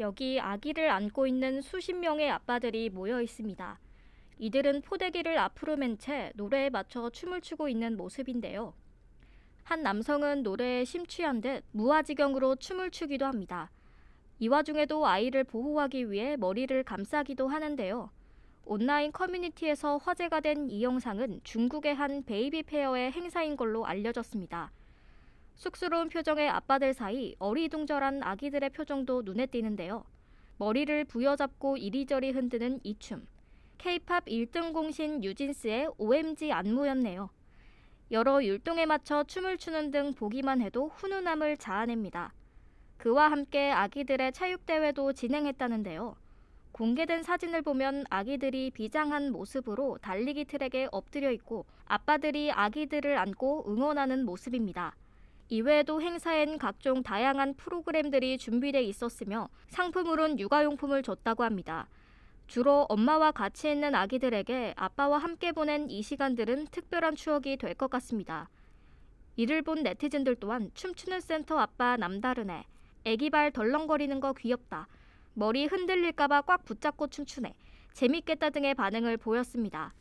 여기 아기를 안고 있는 수십 명의 아빠들이 모여 있습니다. 이들은 포대기를 앞으로 맨 채 노래에 맞춰 춤을 추고 있는 모습인데요. 한 남성은 노래에 심취한 듯 무아지경으로 춤을 추기도 합니다. 이 와중에도 아이를 보호하기 위해 머리를 감싸기도 하는데요. 온라인 커뮤니티에서 화제가 된 이 영상은 중국의 한 베이비 페어의 행사인 걸로 알려졌습니다. 쑥스러운 표정의 아빠들 사이 어리둥절한 아기들의 표정도 눈에 띄는데요. 머리를 부여잡고 이리저리 흔드는 이 춤. K-팝 1등 공신 유진스의 OMG 안무였네요. 여러 율동에 맞춰 춤을 추는 등 보기만 해도 훈훈함을 자아냅니다. 그와 함께 아기들의 체육대회도 진행했다는데요. 공개된 사진을 보면 아기들이 비장한 모습으로 달리기 트랙에 엎드려 있고 아빠들이 아기들을 안고 응원하는 모습입니다. 이외에도 행사엔 각종 다양한 프로그램들이 준비돼 있었으며 상품으론 육아용품을 줬다고 합니다. 주로 엄마와 같이 있는 아기들에게 아빠와 함께 보낸 이 시간들은 특별한 추억이 될 것 같습니다. 이를 본 네티즌들 또한 춤추는 센터 아빠 남다르네. 애기 발 덜렁거리는 거 귀엽다. 머리 흔들릴까봐 꽉 붙잡고 춤추네. 재밌겠다 등의 반응을 보였습니다.